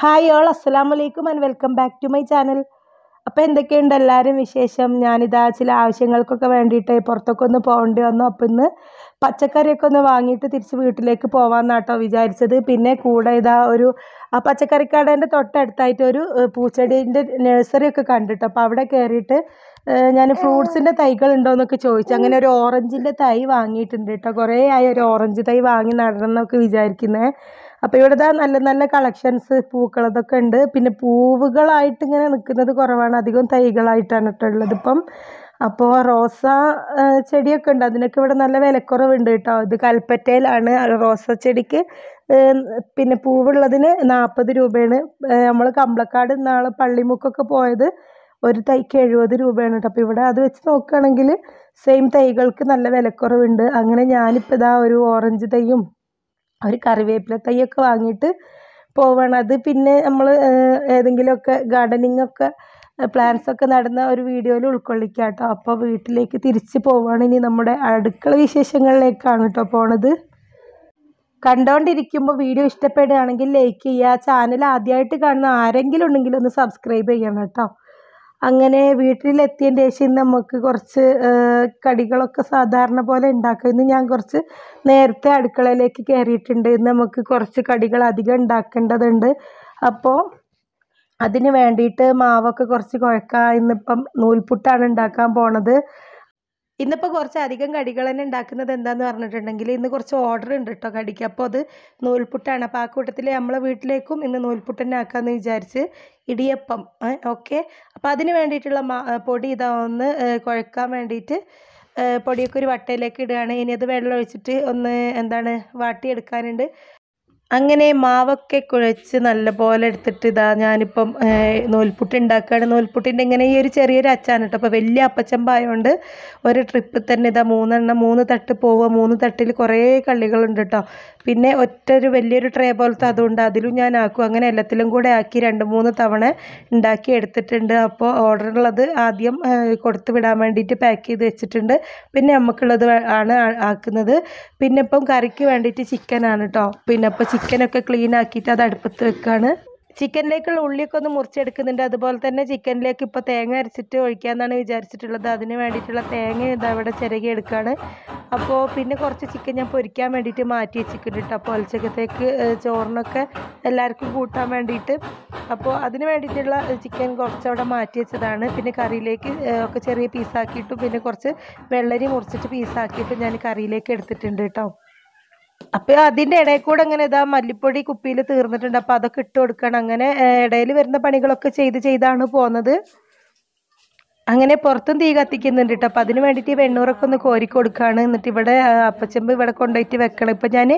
hi all അസ്സാം വലൈക്കും and welcome back to my channel അപ്പോൾ എന്തൊക്കെയുണ്ട് എല്ലാവരും വിശേഷം ഞാനിതാ ചില ആവശ്യങ്ങൾക്കൊക്കെ വേണ്ടിയിട്ട് പുറത്തൊക്കെ ഒന്ന് പോകേണ്ടി വന്നു അപ്പം ഇന്ന് പച്ചക്കറിയൊക്കെ ഒന്ന് വാങ്ങിയിട്ട് തിരിച്ച് വീട്ടിലേക്ക് പോവാന്നാട്ടോ വിചാരിച്ചത് പിന്നെ കൂടെ ഇതാ ഒരു ആ പച്ചക്കറിക്കടേൻ്റെ തൊട്ടടുത്തായിട്ട് ഒരു പൂച്ചെടീൻ്റെ നഴ്സറിയൊക്കെ കണ്ടിട്ടു അപ്പോൾ അവിടെ കയറിയിട്ട് ഞാൻ ഫ്രൂട്ട്സിൻ്റെ തൈകൾ ഉണ്ടോ എന്നൊക്കെ ചോദിച്ചു അങ്ങനെ ഒരു ഓറഞ്ചിൻ്റെ തൈ വാങ്ങിയിട്ടുണ്ട് കേട്ടോ കുറേ ആയി ഒരു ഓറഞ്ച് തൈ വാങ്ങി എന്നൊക്കെ വിചാരിക്കുന്നേ അപ്പോൾ ഇവിടെ നല്ല നല്ല കളക്ഷൻസ് പൂക്കളതൊക്കെ ഉണ്ട് പിന്നെ പൂവുകളായിട്ട് ഇങ്ങനെ നിൽക്കുന്നത് കുറവാണ് അധികം തൈകളായിട്ടാണ് കേട്ടോ ഉള്ളത് ഇപ്പം അപ്പോൾ റോസ ചെടിയൊക്കെ ഉണ്ട് അതിനൊക്കെ ഇവിടെ നല്ല വിലക്കുറവുണ്ട് കേട്ടോ ഇത് കൽപ്പറ്റയിലാണ് റോസ ചെടിക്ക് പിന്നെ പൂവുള്ളതിന് നാൽപ്പത് രൂപയാണ് നമ്മൾ കമ്പളക്കാട് നാളെ പള്ളിമുക്കൊക്കെ പോയത് ഒരു തൈക്ക് എഴുപത് രൂപയാണ് കേട്ടോ അപ്പോൾ ഇവിടെ അത് വെച്ച് നോക്കുകയാണെങ്കിൽ സെയിം തൈകൾക്ക് നല്ല വിലക്കുറവുണ്ട് അങ്ങനെ ഞാനിപ്പോൾ ഇതാ ഒരു ഓറഞ്ച് തൈയും ഒരു കറിവേപ്പില തൈയൊക്കെ വാങ്ങിയിട്ട് പോവുകയാണ് അത് പിന്നെ നമ്മൾ ഏതെങ്കിലുമൊക്കെ ഗാർഡനിങ്ങൊക്കെ ഒക്കെ നടുന്ന ഒരു വീഡിയോയിൽ ഉൾക്കൊള്ളിക്കുക കേട്ടോ അപ്പോൾ വീട്ടിലേക്ക് തിരിച്ച് പോവുകയാണ് ഇനി നമ്മുടെ അടുക്കള വിശേഷങ്ങളിലേക്കാണ് കേട്ടോ പോണത് കണ്ടുകൊണ്ടിരിക്കുമ്പോൾ വീഡിയോ ഇഷ്ടപ്പെടുകയാണെങ്കിൽ ലൈക്ക് ചെയ്യുക ചാനൽ ആദ്യമായിട്ട് കാണുന്ന ആരെങ്കിലും ഉണ്ടെങ്കിൽ ഒന്ന് സബ്സ്ക്രൈബ് ചെയ്യണം കേട്ടോ അങ്ങനെ വീട്ടിലെത്തിയതിന് ശേഷം നമുക്ക് കുറച്ച് കടികളൊക്കെ സാധാരണ പോലെ ഉണ്ടാക്കുക ഇന്ന് ഞാൻ കുറച്ച് നേരത്തെ അടുക്കളയിലേക്ക് കയറിയിട്ടുണ്ട് ഇന്ന് നമുക്ക് കുറച്ച് കടികൾ അധികം ഉണ്ടാക്കേണ്ടതുണ്ട് അപ്പോൾ അതിന് വേണ്ടിയിട്ട് മാവൊക്കെ കുറച്ച് കുഴക്കാം ഇന്നിപ്പം നൂൽപുട്ടാണ് ഉണ്ടാക്കാൻ പോണത് ഇന്നിപ്പോൾ കുറച്ച് അധികം കടികൾ തന്നെ ഉണ്ടാക്കുന്നത് എന്താന്ന് പറഞ്ഞിട്ടുണ്ടെങ്കിൽ ഇന്ന് കുറച്ച് ഓർഡർ ഉണ്ട് കേട്ടോ കടിക്ക് അപ്പോൾ അത് നൂൽപുട്ടാണ് അപ്പോൾ ആ കൂട്ടത്തിൽ നമ്മളെ വീട്ടിലേക്കും ഇന്ന് നൂൽപുട്ട് തന്നെ ആക്കാമെന്ന് വിചാരിച്ച് ഇടിയപ്പം ഓക്കെ അപ്പോൾ അതിന് വേണ്ടിയിട്ടുള്ള പൊടി ഇതാ ഒന്ന് കുഴക്കാൻ വേണ്ടിയിട്ട് പൊടിയൊക്കെ ഒരു വട്ടയിലേക്ക് ഇടുകയാണ് ഇനി അത് വെള്ളം ഒഴിച്ചിട്ട് ഒന്ന് എന്താണ് വാട്ടിയെടുക്കാനുണ്ട് അങ്ങനെ മാവൊക്കെ കുഴച്ച് നല്ലപോലെ എടുത്തിട്ട് ഇതാ ഞാനിപ്പം നൂൽപുട്ട് ഉണ്ടാക്കുകയാണ് നൂൽപുട്ടിൻ്റെ ഇങ്ങനെ ഈ ഒരു ചെറിയൊരു അച്ചാണ് കേട്ടോ അപ്പോൾ വലിയ അപ്പച്ചമ്പായതുകൊണ്ട് ഒരു ട്രിപ്പ് തന്നെ ഇതാ മൂന്നെണ്ണം മൂന്ന് തട്ട് പോവുക മൂന്ന് തട്ടിൽ കുറേ കള്ളികളുണ്ട് കേട്ടോ പിന്നെ ഒറ്റ ഒരു വലിയൊരു ട്രേ പോലത്തെ അതുകൊണ്ട് അതിലും ഞാൻ ആക്കും അങ്ങനെ എല്ലാത്തിലും കൂടെ ആക്കി രണ്ട് മൂന്ന് തവണ ഉണ്ടാക്കി എടുത്തിട്ടുണ്ട് അപ്പോൾ ഓർഡറുള്ളത് ആദ്യം കൊടുത്തു വിടാൻ വേണ്ടിയിട്ട് പാക്ക് ചെയ്ത് വെച്ചിട്ടുണ്ട് പിന്നെ നമുക്കുള്ളത് ആണ് ആക്കുന്നത് പിന്നെ ഇപ്പം കറിക്ക് വേണ്ടിയിട്ട് ചിക്കനാണ് കേട്ടോ പിന്നെ അപ്പോൾ ചിക്കനൊക്കെ ക്ലീൻ ആക്കിയിട്ട് അത് അടുപ്പത്ത് വെക്കുകയാണ് ചിക്കനിലേക്കുള്ള ഉള്ളിയൊക്കെ ഒന്ന് മുറിച്ചെടുക്കുന്നുണ്ട് അതുപോലെ തന്നെ ചിക്കനിലേക്ക് ഇപ്പോൾ തേങ്ങ അരച്ചിട്ട് ഒഴിക്കാമെന്നാണ് വിചാരിച്ചിട്ടുള്ളത് അതിന് വേണ്ടിയിട്ടുള്ള തേങ്ങ ഇതാ ഇവിടെ ചിരകി എടുക്കുകയാണ് അപ്പോൾ പിന്നെ കുറച്ച് ചിക്കൻ ഞാൻ പൊരിക്കാൻ വേണ്ടിയിട്ട് മാറ്റി വെച്ചിട്ടുണ്ട് അപ്പോൾ ഒലച്ചക്കത്തേക്ക് ചോറിനൊക്കെ എല്ലാവർക്കും കൂട്ടാൻ വേണ്ടിയിട്ട് അപ്പോൾ അതിന് വേണ്ടിയിട്ടുള്ള ചിക്കൻ കുറച്ചവിടെ മാറ്റി വെച്ചതാണ് പിന്നെ കറിയിലേക്ക് ഒക്കെ ചെറിയ പീസാക്കിയിട്ടും പിന്നെ കുറച്ച് വെള്ളരി മുറിച്ചിട്ട് പീസാക്കിയിട്ടും ഞാൻ കറിയിലേക്ക് എടുത്തിട്ടുണ്ട് കേട്ടോ അപ്പോൾ അതിൻ്റെ ഇടയിൽ കൂടെ അങ്ങനെ ഇതാ മല്ലിപ്പൊടി കുപ്പിയിൽ തീർന്നിട്ടുണ്ട് അപ്പോൾ അതൊക്കെ ഇട്ട് കൊടുക്കണം അങ്ങനെ ഇടയിൽ വരുന്ന പണികളൊക്കെ ചെയ്ത് ചെയ്താണ് പോന്നത് അങ്ങനെ പുറത്തും തീ കത്തിക്കുന്നുണ്ട് കേട്ടോ അപ്പം അതിന് വേണ്ടിയിട്ട് വെണ്ണൂറൊക്കെ ഒന്ന് കോരി കൊടുക്കുകയാണ് എന്നിട്ട് ഇവിടെ അപ്പച്ചമ്പ് ഇവിടെ കൊണ്ടുപോയിട്ട് വെക്കണം ഇപ്പം ഞാൻ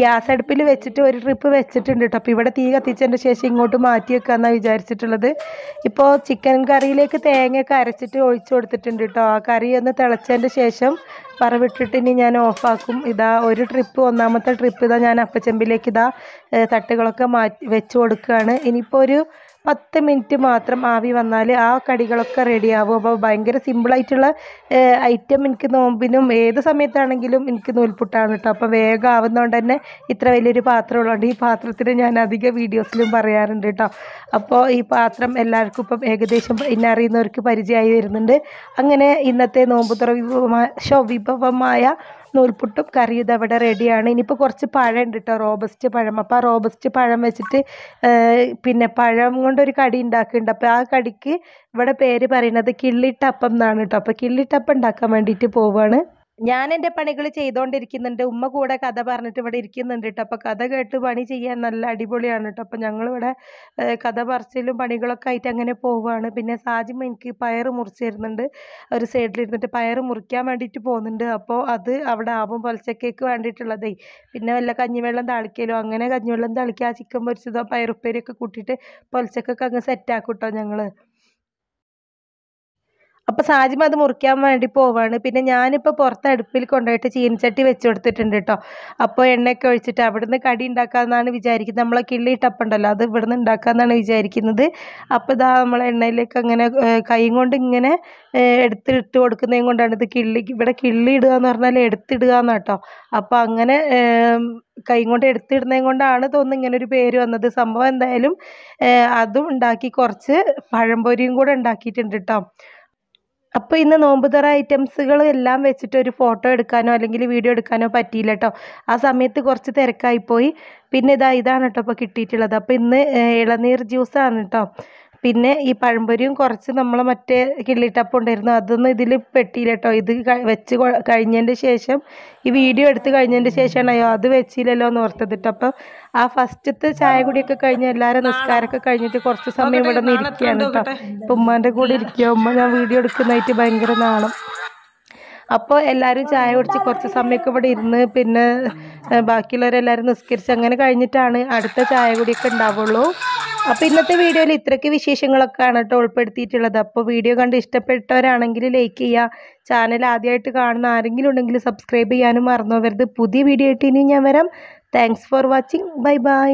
ഗ്യാസ് അടുപ്പിൽ വെച്ചിട്ട് ഒരു ട്രിപ്പ് വെച്ചിട്ടുണ്ട് കേട്ടോ അപ്പം ഇവിടെ തീ കത്തിച്ചതിൻ്റെ ശേഷം ഇങ്ങോട്ട് മാറ്റി വെക്കാമെന്നാണ് വിചാരിച്ചിട്ടുള്ളത് ഇപ്പോൾ ചിക്കൻ കറിയിലേക്ക് തേങ്ങയൊക്കെ അരച്ചിട്ട് ഒഴിച്ചു കൊടുത്തിട്ടുണ്ട് കേട്ടോ ആ കറി ഒന്ന് തിളച്ചതിൻ്റെ ശേഷം പറവിട്ടിട്ട് ഇനി ഞാൻ ഓഫാക്കും ഇതാ ഒരു ട്രിപ്പ് ഒന്നാമത്തെ ട്രിപ്പ് ഇതാ ഞാൻ അപ്പച്ചമ്പിലേക്ക് ഇതാ തട്ടുകളൊക്കെ മാറ്റി വെച്ച് കൊടുക്കുകയാണ് ഇനിയിപ്പോൾ ഒരു പത്ത് മിനിറ്റ് മാത്രം ആവി വന്നാൽ ആ കടികളൊക്കെ റെഡിയാവും അപ്പോൾ ഭയങ്കര സിമ്പിളായിട്ടുള്ള ഐറ്റം എനിക്ക് നോമ്പിനും ഏത് സമയത്താണെങ്കിലും എനിക്ക് നൂൽപുട്ടാണ് കേട്ടോ അപ്പോൾ വേഗം ആവുന്നതുകൊണ്ട് തന്നെ ഇത്ര വലിയൊരു ഉള്ളതുകൊണ്ട് ഈ പാത്രത്തിന് ഞാൻ അധിക വീഡിയോസിലും പറയാറുണ്ട് കേട്ടോ അപ്പോൾ ഈ പാത്രം എല്ലാവർക്കും ഇപ്പം ഏകദേശം ഇന്നറിയുന്നവർക്ക് അറിയുന്നവർക്ക് പരിചയമായി വരുന്നുണ്ട് അങ്ങനെ ഇന്നത്തെ നോമ്പ് തുറ വിഭവമായ ശോ വിഭവമായ നൂൽപുട്ടും കറി ഇത് ഇവിടെ റെഡിയാണ് ഇനിയിപ്പോൾ കുറച്ച് പഴം ഉണ്ട് കേട്ടോ റോബസ്റ്റ് പഴം അപ്പോൾ ആ റോബസ്റ്റ് പഴം വെച്ചിട്ട് പിന്നെ പഴം കൊണ്ടൊരു കടി ഉണ്ടാക്കുന്നുണ്ട് അപ്പോൾ ആ കടിക്ക് ഇവിടെ പേര് പറയുന്നത് കിള്ളിട്ടപ്പം എന്നാണ് കേട്ടോ അപ്പോൾ കിള്ളിട്ടപ്പം ഉണ്ടാക്കാൻ വേണ്ടിയിട്ട് പോവുകയാണ് ഞാൻ എൻ്റെ പണികൾ ചെയ്തുകൊണ്ടിരിക്കുന്നുണ്ട് ഉമ്മ കൂടെ കഥ പറഞ്ഞിട്ട് ഇവിടെ ഇരിക്കുന്നുണ്ട് കേട്ടോ അപ്പോൾ കഥ കേട്ട് പണി ചെയ്യാൻ നല്ല അടിപൊളിയാണ് കേട്ടോ അപ്പോൾ ഞങ്ങളിവിടെ കഥ പറച്ചിലും പണികളൊക്കെ ആയിട്ട് അങ്ങനെ പോവുകയാണ് പിന്നെ സാജിമ എനിക്ക് പയർ മുറിച്ച് തരുന്നുണ്ട് ഒരു സൈഡിലിരുന്നിട്ട് പയർ മുറിക്കാൻ വേണ്ടിയിട്ട് പോകുന്നുണ്ട് അപ്പോൾ അത് അവിടെ ആവും പൊലച്ചക്കേക്ക് വേണ്ടിയിട്ടുള്ളതേ പിന്നെ വല്ല കഞ്ഞിവെള്ളം തളിക്കലോ അങ്ങനെ കഞ്ഞിവെള്ളം തളിക്കുക ചിക്കൻ പൊരിച്ചതോ പയറുപ്പേരിയൊക്കെ കൂട്ടിയിട്ട് പൊലച്ചക്കൊക്കെ അങ്ങ് സെറ്റാക്കും കേട്ടോ ഞങ്ങൾ അപ്പോൾ സാജിമ അത് മുറിക്കാൻ വേണ്ടി പോവാണ് പിന്നെ ഞാനിപ്പോ പുറത്ത് അടുപ്പിൽ കൊണ്ടുപോയിട്ട് ചീനച്ചട്ടി വെച്ച് കൊടുത്തിട്ടുണ്ട് കേട്ടോ അപ്പോൾ എണ്ണയൊക്കെ ഒഴിച്ചിട്ട് അവിടുന്ന് കടി ഉണ്ടാക്കാന്നാണ് വിചാരിക്കുന്നത് നമ്മളെ കിള്ളി ടപ്പുണ്ടല്ലോ അത് ഇവിടുന്ന് ഉണ്ടാക്കാന്നാണ് വിചാരിക്കുന്നത് അപ്പോൾ ഇതാ നമ്മൾ എണ്ണയിലേക്ക് അങ്ങനെ കൈ കൊണ്ട് ഇങ്ങനെ എടുത്ത് ഇട്ട് കൊടുക്കുന്നതും കൊണ്ടാണ് ഇത് കിള്ളി ഇവിടെ കിള്ളി ഇടുക എന്ന് പറഞ്ഞാൽ എടുത്തിടുക എന്നാട്ടോ അപ്പോൾ അങ്ങനെ കൈ കൊണ്ട് എടുത്തിടുന്നതും കൊണ്ടാണ് തോന്നുന്നു ഇങ്ങനെ ഒരു പേര് വന്നത് സംഭവം എന്തായാലും അതും ഉണ്ടാക്കി കുറച്ച് പഴംപൊരിയും കൂടെ ഉണ്ടാക്കിയിട്ടുണ്ട് കേട്ടോ അപ്പോൾ ഇന്ന് നോമ്പുതറ ഐറ്റംസുകൾ എല്ലാം വെച്ചിട്ട് ഒരു ഫോട്ടോ എടുക്കാനോ അല്ലെങ്കിൽ വീഡിയോ എടുക്കാനോ പറ്റിയില്ല കേട്ടോ ആ സമയത്ത് കുറച്ച് തിരക്കായിപ്പോയി പിന്നെ ഇതാ ഇതാണ് കേട്ടോ അപ്പോൾ കിട്ടിയിട്ടുള്ളത് അപ്പോൾ ഇന്ന് ഇളനീർ ജ്യൂസാണ് കേട്ടോ പിന്നെ ഈ പഴംപൊരിയും കുറച്ച് നമ്മൾ മറ്റേ കിള്ളിട്ടപ്പം ഉണ്ടായിരുന്നു അതൊന്നും ഇതിൽ പെട്ടിയില്ല കേട്ടോ ഇത് വെച്ച് കഴിഞ്ഞതിൻ്റെ ശേഷം ഈ വീഡിയോ എടുത്ത് കഴിഞ്ഞതിൻ്റെ ശേഷമാണ് അയ്യോ അത് വെച്ചില്ലല്ലോ എന്ന് ഓർത്തതിട്ട് അപ്പം ആ ഫസ്റ്റത്തെ ചായ കുടിയൊക്കെ കഴിഞ്ഞ് എല്ലാവരും നിസ്കാരമൊക്കെ കഴിഞ്ഞിട്ട് കുറച്ച് സമയം ഇവിടെ നിന്ന് ഇരിക്കുകയാണ് കേട്ടോ ഇപ്പം ഉമ്മാൻ്റെ കൂടെ ഇരിക്കുക ഉമ്മ ഞാൻ വീഡിയോ എടുക്കുന്നതായിട്ട് ഭയങ്കര നാണം അപ്പോൾ എല്ലാവരും ചായ കുടിച്ച് കുറച്ച് സമയമൊക്കെ ഇവിടെ ഇരുന്ന് പിന്നെ ബാക്കിയുള്ളവരെല്ലാവരും നിസ്കരിച്ച് അങ്ങനെ കഴിഞ്ഞിട്ടാണ് അടുത്ത ചായ കുടിയൊക്കെ ഉണ്ടാവുള്ളൂ അപ്പോൾ ഇന്നത്തെ വീഡിയോയിൽ ഇത്രയ്ക്ക് വിശേഷങ്ങളൊക്കെയാണ് കേട്ടോ ഉൾപ്പെടുത്തിയിട്ടുള്ളത് അപ്പോൾ വീഡിയോ കണ്ട് ഇഷ്ടപ്പെട്ടവരാണെങ്കിൽ ലൈക്ക് ചെയ്യുക ചാനൽ ആദ്യമായിട്ട് കാണുന്ന ആരെങ്കിലും ഉണ്ടെങ്കിൽ സബ്സ്ക്രൈബ് ചെയ്യാനും മറന്നു വരുത് പുതിയ വീഡിയോ ആയിട്ട് ഇനി ഞാൻ വരാം thanks for watching bye by